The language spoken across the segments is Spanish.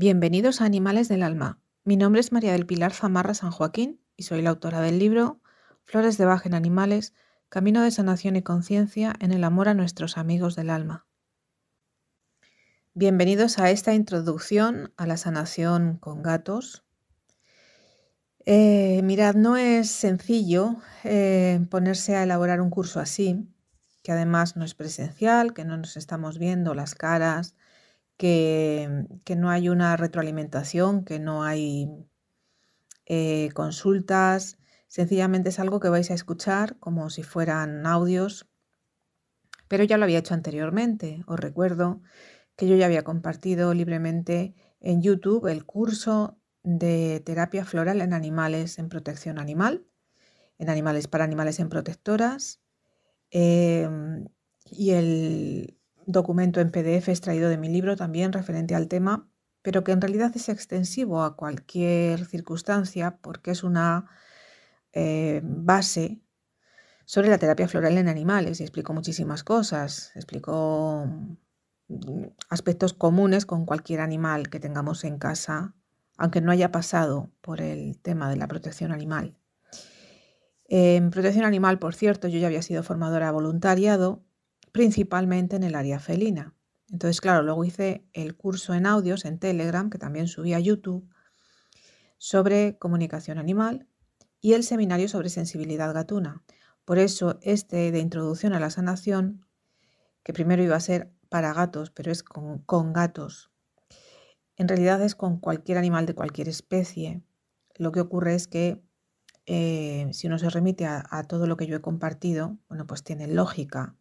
Bienvenidos a Animales del Alma. Mi nombre es María del Pilar Zamarra San Joaquín y soy la autora del libro Flores de Baja en Animales, Camino de Sanación y Conciencia en el Amor a nuestros amigos del alma. Bienvenidos a esta introducción a la sanación con gatos. Eh, mirad, no es sencillo eh, ponerse a elaborar un curso así, que además no es presencial, que no nos estamos viendo las caras, que, no hay una retroalimentación, que no hay eh, consultas, sencillamente es algo que vais a escuchar como si fueran audios, pero ya lo había hecho anteriormente. Os recuerdo que yo ya había compartido libremente en YouTube el curso de terapia floral en animales en protección animal, en animales para animales en protectoras, em, y el, documento en PDF extraído de mi libro también referente al tema, pero que en realidad es extensivo a cualquier circunstancia porque es una eh, base sobre la terapia floral en animales y explico muchísimas cosas, explico mm, aspectos comunes con cualquier animal que tengamos en casa, aunque no haya pasado por el tema de la protección animal. En protección animal, por cierto, yo ya había sido formadora voluntariado principalmente en el área felina. Entonces, claro, luego hice el curso en audios en Telegram, que también subí a YouTube, sobre comunicación animal y el seminario sobre sensibilidad gatuna. Por eso este de introducción a la sanación, que primero iba a ser para gatos, pero es con, gatos, en realidad es con cualquier animal de cualquier especie. Lo que ocurre es que eh, si uno se remite a, a, todo lo que yo he compartido, bueno, pues tiene lógica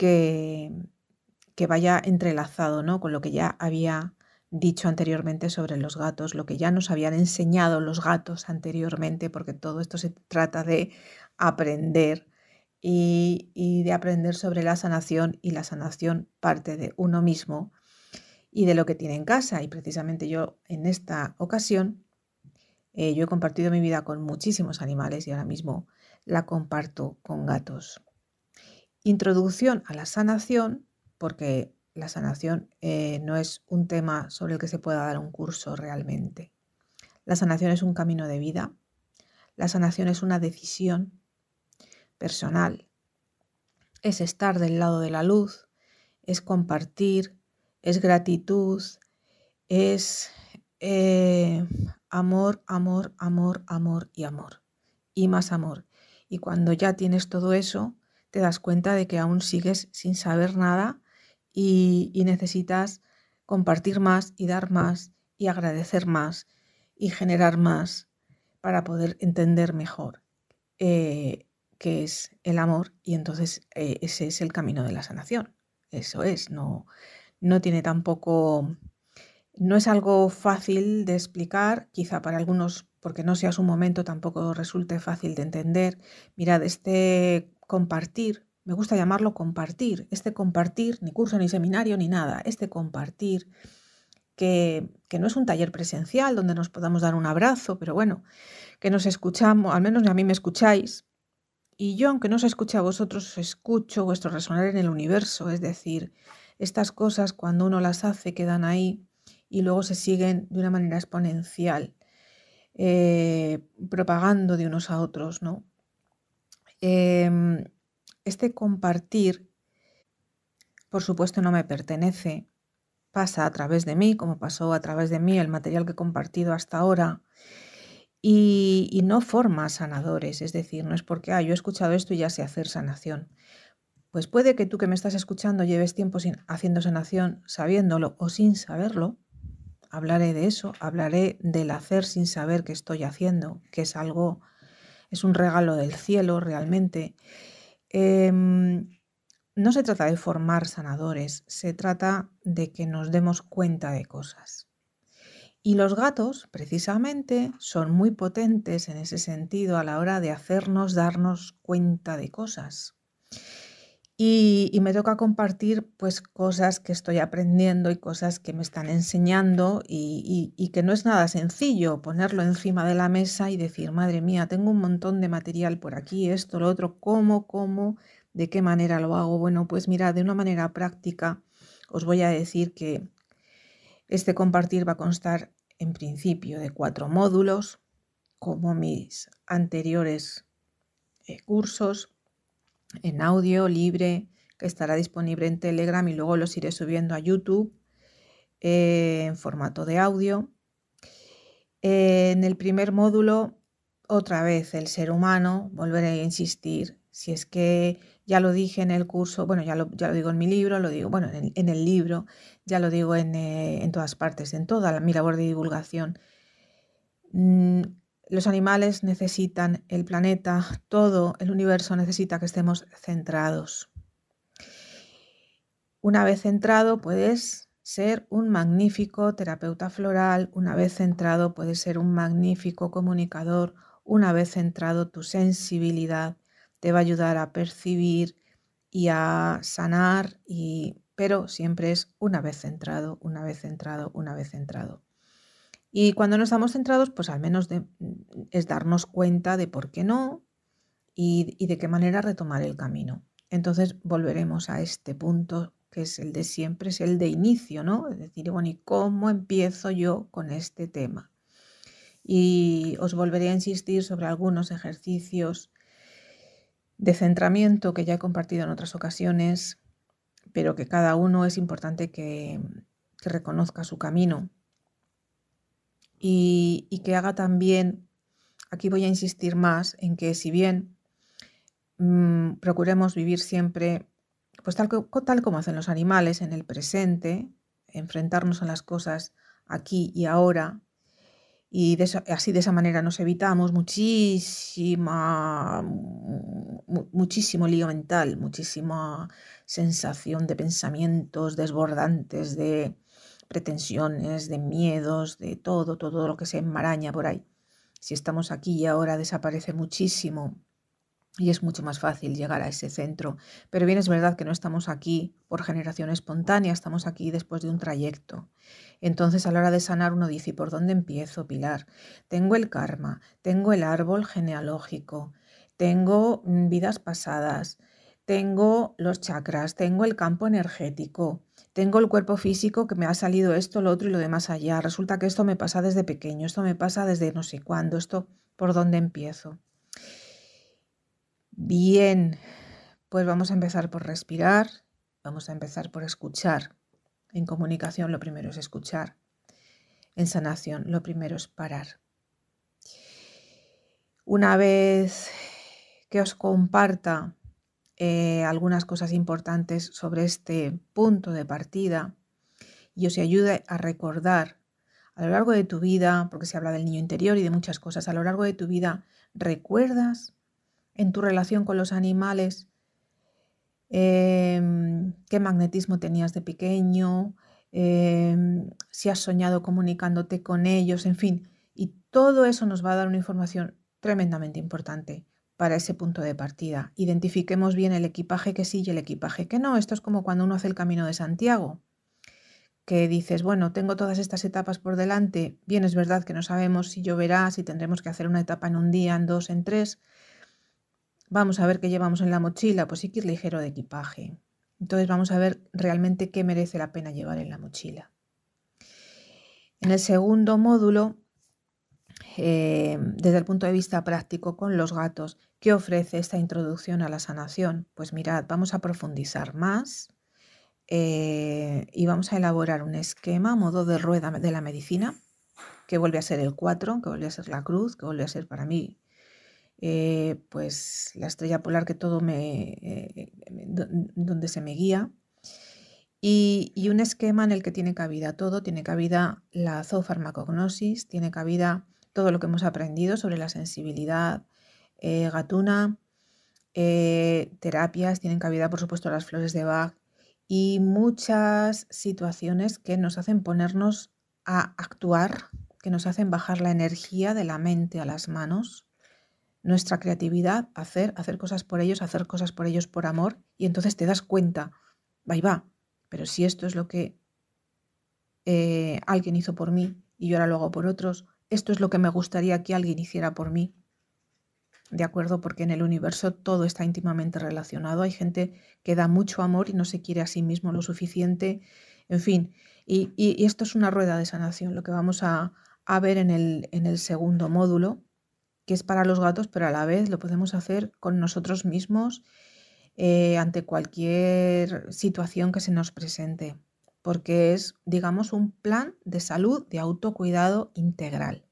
que, vaya entrelazado ¿no? con lo que ya había dicho anteriormente sobre los gatos, lo que ya nos habían enseñado los gatos anteriormente, porque todo esto se trata de aprender y, de aprender sobre la sanación y la sanación parte de uno mismo y de lo que tiene en casa. Y precisamente yo en esta ocasión, eh, yo he compartido mi vida con muchísimos animales y ahora mismo la comparto con gatos. Introducción a la sanación, porque la sanación eh, no es un tema sobre el que se pueda dar un curso realmente. La sanación es un camino de vida, la sanación es una decisión personal, es estar del lado de la luz, es compartir, es gratitud, es eh, amor, amor, amor, amor y amor, y más amor. Y cuando ya tienes todo eso, te das cuenta de que aún sigues sin saber nada y, necesitas compartir más y dar más y agradecer más y generar más para poder entender mejor eh, qué es el amor y entonces eh, ese es el camino de la sanación. Eso es, no, no tiene tampoco, no es algo fácil de explicar, quizá para algunos porque no sea su momento tampoco resulte fácil de entender. Mirad, este compartir, me gusta llamarlo compartir, este compartir, ni curso, ni seminario, ni nada, este compartir, que, que no es un taller presencial donde nos podamos dar un abrazo, pero bueno, que nos escuchamos, al menos a mí me escucháis, y yo, aunque no os escuche a vosotros, escucho vuestro resonar en el universo, es decir, estas cosas cuando uno las hace quedan ahí y luego se siguen de una manera exponencial, eh, propagando de unos a otros, ¿no? Em, este compartir, por supuesto, no me pertenece, pasa a través de mí, como pasó a través de mí el material que he compartido hasta ahora. Y, no forma sanadores, es decir, no es porque, ah, yo he escuchado esto y ya sé hacer sanación. Pues puede que tú que me estás escuchando lleves tiempo sin, haciendo sanación sabiéndolo o sin saberlo. Hablaré de eso, hablaré del hacer sin saber que estoy haciendo, que es algo es un regalo del cielo realmente. Em, no se trata de formar sanadores, se trata de que nos demos cuenta de cosas. Y los gatos, precisamente, son muy potentes en ese sentido a la hora de hacernos darnos cuenta de cosas. Y, me toca compartir pues cosas que estoy aprendiendo y cosas que me están enseñando y, que no es nada sencillo ponerlo encima de la mesa y decir, madre mía, tengo un montón de material por aquí, esto, lo otro, cómo, cómo, de qué manera lo hago. Bueno, pues mira, de una manera práctica os voy a decir que este compartir va a constar en principio de cuatro módulos, como mis anteriores eh, cursos en audio libre que estará disponible en Telegram y luego los iré subiendo a YouTube eh, en formato de audio. en el primer módulo, otra vez el ser humano, volveré a insistir, si es que ya lo dije en el curso, bueno, ya lo, ya lo digo en mi libro, lo digo, bueno, en el, libro, ya lo digo en, eh, todas partes, en toda mi labor de divulgación. Mm, los animales necesitan, el planeta, todo el universo necesita que estemos centrados. Una vez centrado puedes ser un magnífico terapeuta floral, una vez centrado puedes ser un magnífico comunicador, una vez centrado tu sensibilidad te va a ayudar a percibir y a sanar, y... pero siempre es una vez centrado, una vez centrado, una vez centrado. Y cuando no estamos centrados, pues al menos mm, es darnos cuenta de por qué no y, de qué manera retomar el camino. Entonces volveremos a este punto que es el de siempre, es el de inicio, ¿no? Es decir, bueno, ¿y cómo empiezo yo con este tema? Y os volveré a insistir sobre algunos ejercicios de centramiento que ya he compartido en otras ocasiones, pero que cada uno es importante que, que reconozca su camino y, que haga también, aquí voy a insistir más en que si bien mm, procuremos vivir siempre, pues tal, como hacen los animales, en el presente, enfrentarnos a las cosas aquí y ahora, y así de esa manera nos evitamos muchísima, muchísimo lío mental, muchísima sensación de pensamientos desbordantes, de, pretensiones, de miedos, de todo, todo lo que se enmaraña por ahí. Si estamos aquí y ahora desaparece muchísimo y es mucho más fácil llegar a ese centro. Pero bien es verdad que no estamos aquí por generación espontánea, estamos aquí después de un trayecto. Entonces a la hora de sanar uno dice, ¿y por dónde empiezo, Pilar? Tengo el karma, tengo el árbol genealógico, tengo mm, vidas pasadas, tengo los chakras, tengo el campo energético, tengo el cuerpo físico que me ha salido esto, lo otro y lo demás allá. Resulta que esto me pasa desde pequeño, esto me pasa desde no sé cuándo, esto por dónde empiezo. Bien, pues vamos a empezar por respirar, vamos a empezar por escuchar. En comunicación lo primero es escuchar, en sanación lo primero es parar. Una vez que os comparta eh, algunas cosas importantes sobre este punto de partida y os ayude a recordar a lo largo de tu vida, porque se habla del niño interior y de muchas cosas, a lo largo de tu vida, ¿recuerdas en tu relación con los animales em, qué magnetismo tenías de pequeño? Em, si has soñado comunicándote con ellos, en fin. Y todo eso nos va a dar una información tremendamente importante para ese punto de partida. Identifiquemos bien el equipaje que sí y el equipaje que no. Esto es como cuando uno hace el camino de Santiago, que dices, bueno, tengo todas estas etapas por delante, bien es verdad que no sabemos si lloverá, si tendremos que hacer una etapa en un día, en dos, en tres. Vamos a ver qué llevamos en la mochila, pues sí que es ligero de equipaje. Entonces vamos a ver realmente qué merece la pena llevar en la mochila. En el segundo módulo, eh, desde el punto de vista práctico con los gatos, ¿Qué ofrece esta introducción a la sanación? Pues mirad, vamos a profundizar más eh, y vamos a elaborar un esquema, modo de rueda de la medicina, que vuelve a ser el 4, que vuelve a ser la cruz, que vuelve a ser para mí eh, pues la estrella polar que todo me, eh, donde se me guía y, y, un esquema en el que tiene cabida todo, tiene cabida la zoofarmacognosis, tiene cabida todo lo que hemos aprendido sobre la sensibilidad, eh, gatuna. Eh, terapias, tienen cabida por supuesto las flores de Bach y muchas situaciones que nos hacen ponernos a actuar, que nos hacen bajar la energía de la mente a las manos, nuestra creatividad, hacer, hacer cosas por ellos, hacer cosas por ellos por amor y entonces te das cuenta, va y va, pero si esto es lo que eh, alguien hizo por mí y yo ahora lo hago por otros, esto es lo que me gustaría que alguien hiciera por mí ¿de acuerdo? Porque en el universo todo está íntimamente relacionado. Hay gente que da mucho amor y no se quiere a sí mismo lo suficiente, en fin. Y, esto es una rueda de sanación, lo que vamos a, ver en el, segundo módulo, que es para los gatos, pero a la vez lo podemos hacer con nosotros mismos eh, ante cualquier situación que se nos presente, porque es, digamos, un plan de salud, de autocuidado integral.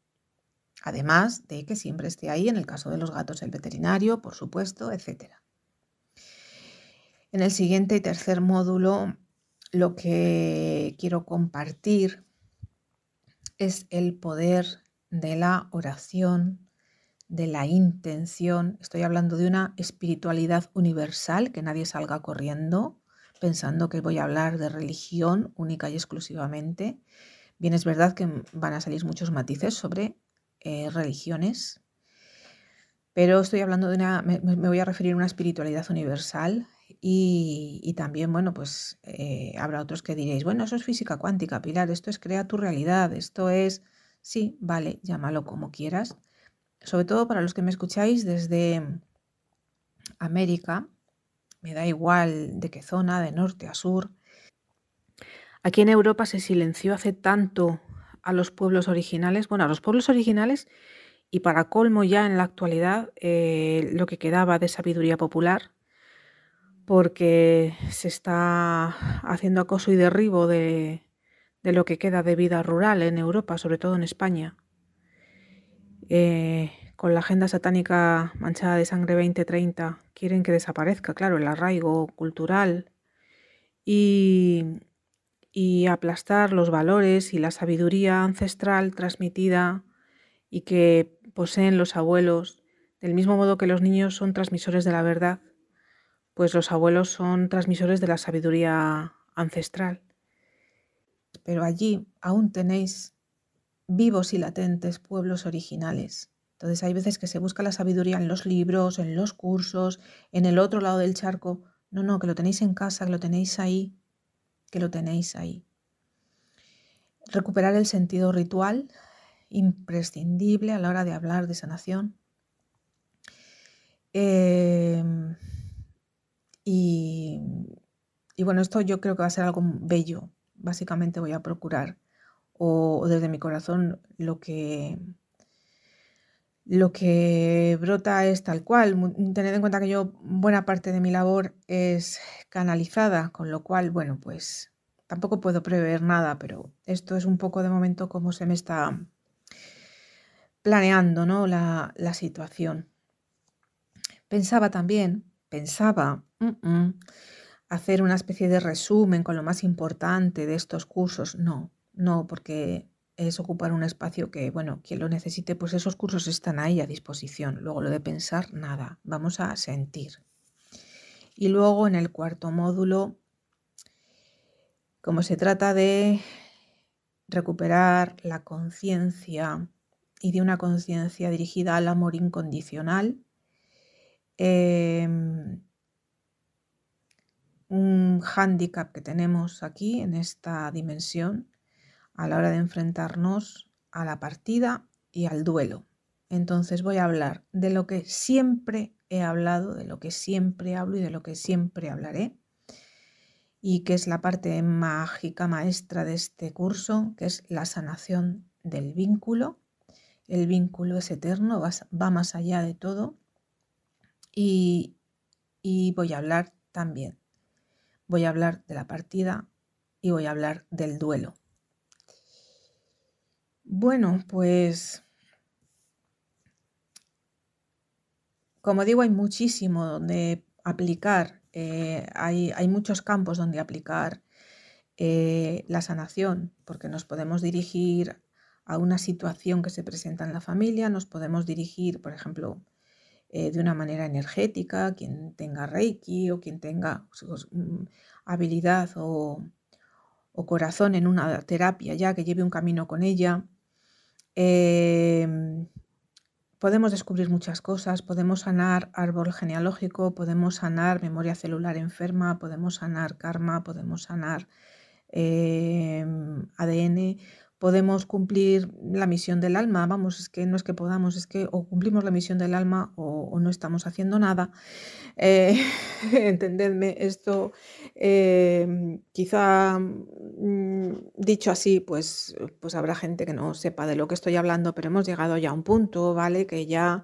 Además de que siempre esté ahí, en el caso de los gatos, el veterinario, por supuesto, etc. En el siguiente y tercer módulo, lo que quiero compartir es el poder de la oración, de la intención. Estoy hablando de una espiritualidad universal, que nadie salga corriendo pensando que voy a hablar de religión única y exclusivamente. Bien, es verdad que van a salir muchos matices sobre eh, religiones, pero estoy hablando de una, me, voy a referir a una espiritualidad universal y, también, bueno, pues eh, habrá otros que diréis, bueno, eso es física cuántica, Pilar, esto es crea tu realidad, esto es, sí, vale, llámalo como quieras, sobre todo para los que me escucháis desde América, me da igual de qué zona, de norte a sur. Aquí en Europa se silenció hace tanto a los pueblos originales, bueno, a los pueblos originales y para colmo ya en la actualidad eh, lo que quedaba de sabiduría popular, porque se está haciendo acoso y derribo de, lo que queda de vida rural en Europa, sobre todo en España. Eh, con la agenda satánica manchada de sangre 2030 quieren que desaparezca, claro, el arraigo cultural y, y aplastar los valores y la sabiduría ancestral transmitida y que poseen los abuelos, del mismo modo que los niños son transmisores de la verdad, pues los abuelos son transmisores de la sabiduría ancestral. Pero allí aún tenéis vivos y latentes pueblos originales. Entonces hay veces que se busca la sabiduría en los libros, en los cursos, en el otro lado del charco. No, no, que lo tenéis en casa, que lo tenéis ahí, que lo tenéis ahí. Recuperar el sentido ritual, imprescindible a la hora de hablar de sanación. Em, y, bueno, esto yo creo que va a ser algo bello. Básicamente voy a procurar, o desde mi corazón, lo que, lo que brota es tal cual. Tened en cuenta que yo buena parte de mi labor es canalizada, con lo cual, bueno, pues tampoco puedo prever nada, pero esto es un poco de momento como se me está planeando ¿no? la, situación. Pensaba también, pensaba hacer una especie de resumen con lo más importante de estos cursos. No, no, porque es ocupar un espacio que, bueno, quien lo necesite, pues esos cursos están ahí a disposición. Luego lo de pensar, nada, vamos a sentir. Y luego en el cuarto módulo, como se trata de recuperar la conciencia y de una conciencia dirigida al amor incondicional, em, un hándicap que tenemos aquí en esta dimensión a la hora de enfrentarnos a la partida y al duelo. Entonces voy a hablar de lo que siempre he hablado, de lo que siempre hablo y de lo que siempre hablaré, y que es la parte mágica maestra de este curso, que es la sanación del vínculo. El vínculo es eterno, va más allá de todo. Y, y voy a hablar también. Voy a hablar de la partida y voy a hablar del duelo. Bueno, pues como digo, hay muchísimo donde aplicar, eh, hay, muchos campos donde aplicar eh, la sanación, porque nos podemos dirigir a una situación que se presenta en la familia, nos podemos dirigir, por ejemplo, eh, de una manera energética, quien tenga reiki o quien tenga pues, pues, mm, habilidad o, o corazón en una terapia ya que lleve un camino con ella Em, podemos descubrir muchas cosas, podemos sanar árbol genealógico, podemos sanar memoria celular enferma, podemos sanar karma, podemos sanar em, ADN, podemos cumplir la misión del alma, vamos, es que no es que podamos, es que o cumplimos la misión del alma o, no estamos haciendo nada. Eh, entendedme, esto em, quizá mm, dicho así, pues, pues habrá gente que no sepa de lo que estoy hablando, pero hemos llegado ya a un punto, ¿vale? Que ya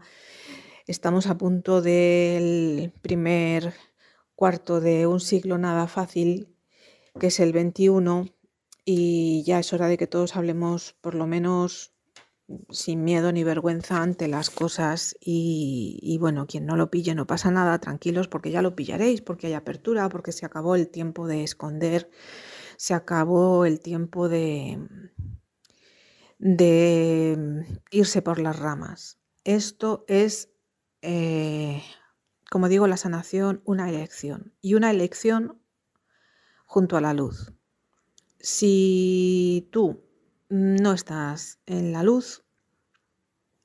estamos a punto del primer cuarto de un siglo nada fácil, que es el 21 y ya es hora de que todos hablemos por lo menos sin miedo ni vergüenza ante las cosas y, bueno, quien no lo pille no pasa nada, tranquilos porque ya lo pillaréis, porque hay apertura, porque se acabó el tiempo de esconder, se acabó el tiempo de, de irse por las ramas. Esto es, eh, como digo, la sanación, una elección y una elección junto a la luz si tú no estás en la luz,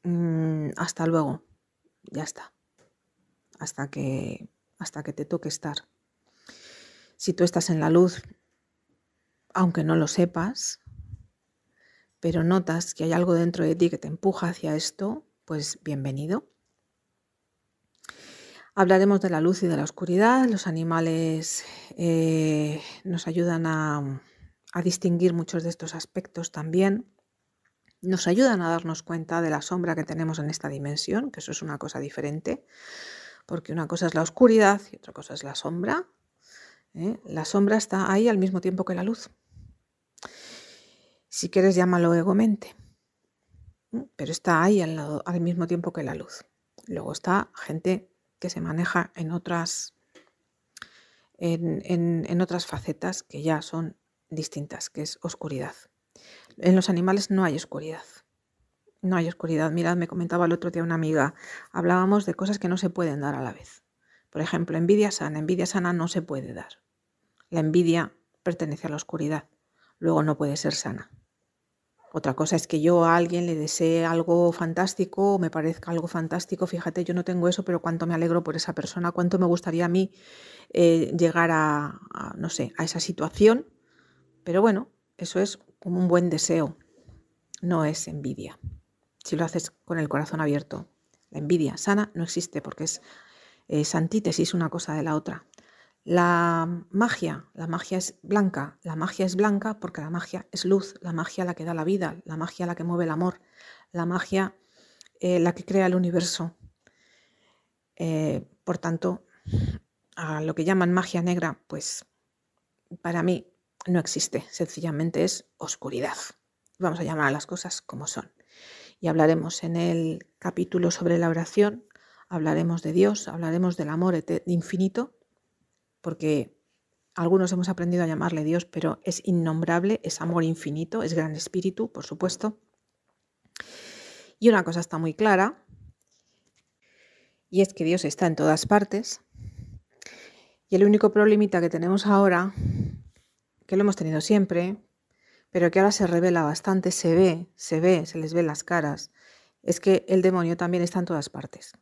mm, hasta luego, ya está. Hasta que, hasta que te toque estar. Si tú estás en la luz, aunque no lo sepas, pero notas que hay algo dentro de ti que te empuja hacia esto, pues bienvenido. Hablaremos de la luz y de la oscuridad. Los animales eh, nos ayudan a, a distinguir muchos de estos aspectos también, nos ayudan a darnos cuenta de la sombra que tenemos en esta dimensión, que eso es una cosa diferente, porque una cosa es la oscuridad y otra cosa es la sombra. ¿eh? La sombra está ahí al mismo tiempo que la luz. Si quieres, llámalo ego mente, ¿eh? pero está ahí al, lado, al mismo tiempo que la luz. Luego está gente que se maneja en otras en, otras facetas que ya son distintas, que es oscuridad. En los animales no hay oscuridad. No hay oscuridad. Mirad, me comentaba el otro día una amiga, hablábamos de cosas que no se pueden dar a la vez. Por ejemplo, envidia sana. Envidia sana no se puede dar. La envidia pertenece a la oscuridad. Luego no puede ser sana. Otra cosa es que yo a alguien le desee algo fantástico me parezca algo fantástico. Fíjate, yo no tengo eso, pero cuánto me alegro por esa persona, cuánto me gustaría a mí eh, llegar a, no sé, a esa situación pero bueno, eso es como un buen deseo, no es envidia. Si lo haces con el corazón abierto, la envidia sana no existe porque es, es antítesis una cosa de la otra. La magia, la magia es blanca, la magia es blanca porque la magia es luz, la magia la que da la vida, la magia la que mueve el amor, la magia eh, la que crea el universo. Eh, por tanto, a lo que llaman magia negra, pues para mí no existe, sencillamente es oscuridad. Vamos a llamar a las cosas como son. Y hablaremos en el capítulo sobre la oración, hablaremos de Dios, hablaremos del amor infinito, porque algunos hemos aprendido a llamarle Dios, pero es innombrable, es amor infinito, es gran espíritu, por supuesto. Y una cosa está muy clara, y es que Dios está en todas partes. Y el único problemita que tenemos ahora que lo hemos tenido siempre, pero que ahora se revela bastante, se ve, se ve, se les ve las caras, es que el demonio también está en todas partes.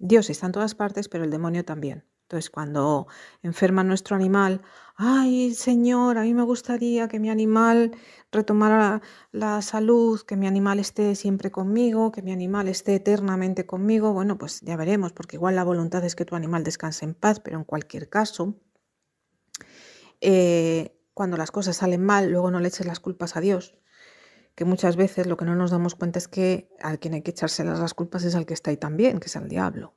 Dios está en todas partes, pero el demonio también. Entonces, cuando enferma nuestro animal, ay Señor, a mí me gustaría que mi animal retomara la salud, que mi animal esté siempre conmigo, que mi animal esté eternamente conmigo. Bueno, pues ya veremos, porque igual la voluntad es que tu animal descanse en paz, pero en cualquier caso, eh, cuando las cosas salen mal, luego no le eches las culpas a Dios, que muchas veces lo que no nos damos cuenta es que al quien hay que echárselas las culpas es al que está ahí también, que es el diablo.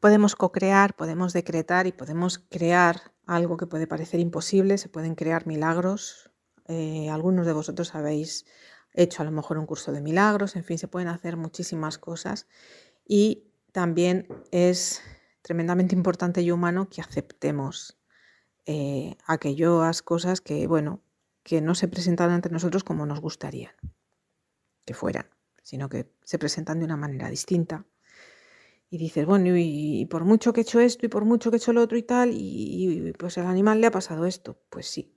Podemos co-crear, podemos decretar y podemos crear algo que puede parecer imposible, se pueden crear milagros. Eh, algunos de vosotros habéis hecho a lo mejor un curso de milagros, en fin, se pueden hacer muchísimas cosas y también es tremendamente importante y humano que aceptemos eh, aquellas cosas que, bueno, que no se presentan ante nosotros como nos gustaría que fueran, sino que se presentan de una manera distinta. Y dices, bueno, y, por mucho que he hecho esto, y por mucho que he hecho lo otro y tal, y, pues al animal le ha pasado esto. Pues sí.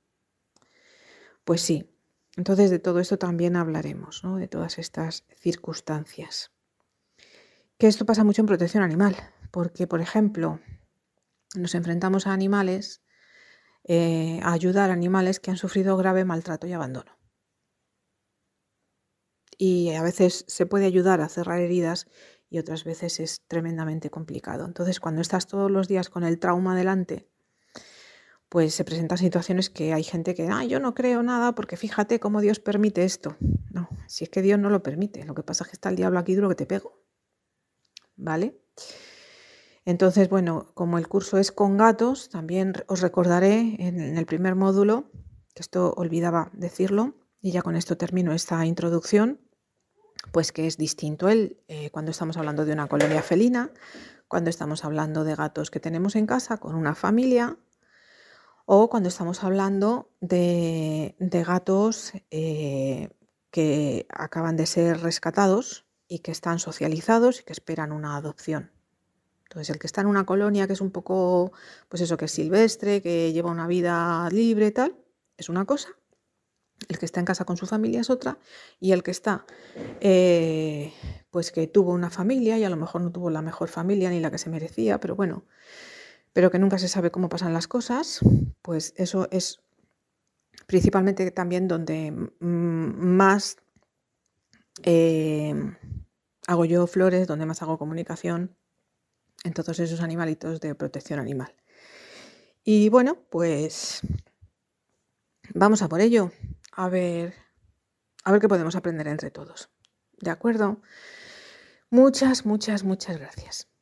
Pues sí. Entonces de todo esto también hablaremos, De todas estas circunstancias. Que esto pasa mucho en protección animal, porque, por ejemplo, nos enfrentamos a animales eh, ayudar a animales que han sufrido grave maltrato y abandono. Y a veces se puede ayudar a cerrar heridas y otras veces es tremendamente complicado. Entonces, cuando estás todos los días con el trauma delante, pues se presentan situaciones que hay gente que, ah, yo no creo nada porque fíjate cómo Dios permite esto. No, si es que Dios no lo permite, lo que pasa es que está el diablo aquí duro que te pego. ¿Vale? Entonces, bueno, como el curso es con gatos, también os recordaré en el primer módulo, que esto olvidaba decirlo, y ya con esto termino esta introducción, pues que es distinto el, eh, cuando estamos hablando de una colonia felina, cuando estamos hablando de gatos que tenemos en casa con una familia, o cuando estamos hablando de, gatos eh, que acaban de ser rescatados y que están socializados y que esperan una adopción. Entonces, el que está en una colonia que es un poco, pues eso, que es silvestre, que lleva una vida libre, y tal, es una cosa. El que está en casa con su familia es otra. Y el que está, eh, pues que tuvo una familia y a lo mejor no tuvo la mejor familia ni la que se merecía, pero bueno, pero que nunca se sabe cómo pasan las cosas, pues eso es principalmente también donde más eh, hago yo flores, donde más hago comunicación en todos esos animalitos de protección animal. Y bueno, pues vamos a por ello, a ver, a ver qué podemos aprender entre todos. ¿De acuerdo? Muchas, muchas, muchas gracias.